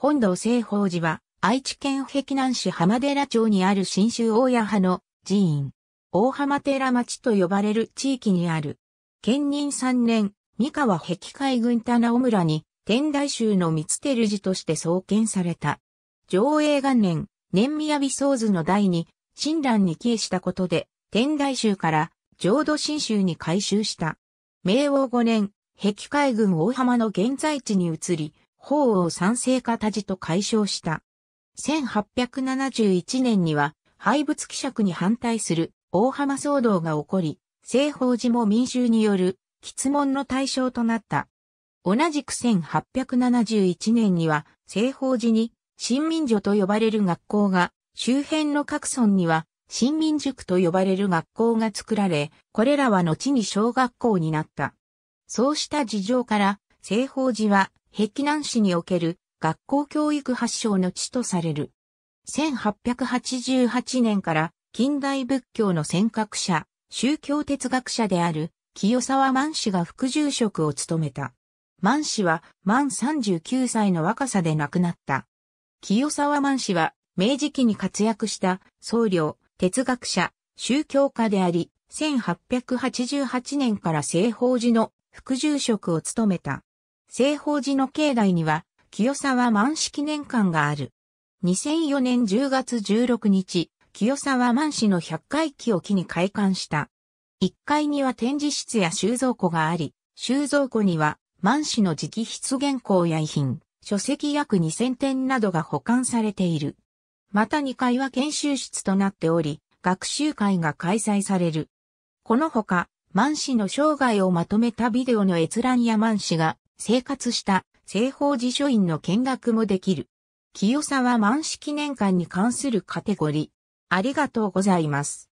本堂聖法寺は、愛知県碧南市浜寺町にある新州大谷派の寺院、大浜寺町と呼ばれる地域にある。県任3年、三河碧海軍棚尾村に、天台宗の三つ寺寺として創建された。上映元年、年宮美僧図の第二、親鸞に帰依したことで、天台宗から浄土真宗に改修した。明王5年、碧海軍大浜の現在地に移り、法を賛成かたちと解消した。1871年には廃仏希釈に反対する大浜騒動が起こり、西方寺も民衆による質問の対象となった。同じく1871年には西方寺に新民所と呼ばれる学校が、周辺の各村には新民塾と呼ばれる学校が作られ、これらは後に小学校になった。そうした事情から、西方寺は碧南市における学校教育発祥の地とされる。1888年から近代仏教の尖閣者、宗教哲学者である清沢満氏が副住職を務めた。満氏は満39歳の若さで亡くなった。清沢満氏は明治期に活躍した僧侶、哲学者、宗教家であり、1888年から西方寺の副住職を務めた。西方寺の境内には、清沢満式記念館がある。2004年10月16日、清沢満市の100回記を機に開館した。1階には展示室や収蔵庫があり、収蔵庫には満市の直筆原稿や遺品、書籍約2000点などが保管されている。また2階は研修室となっており、学習会が開催される。このほか、満市の生涯をまとめたビデオの閲覧や満市が生活した西方寺書院の見学もできる。清沢満式年間に関するカテゴリー。ありがとうございます。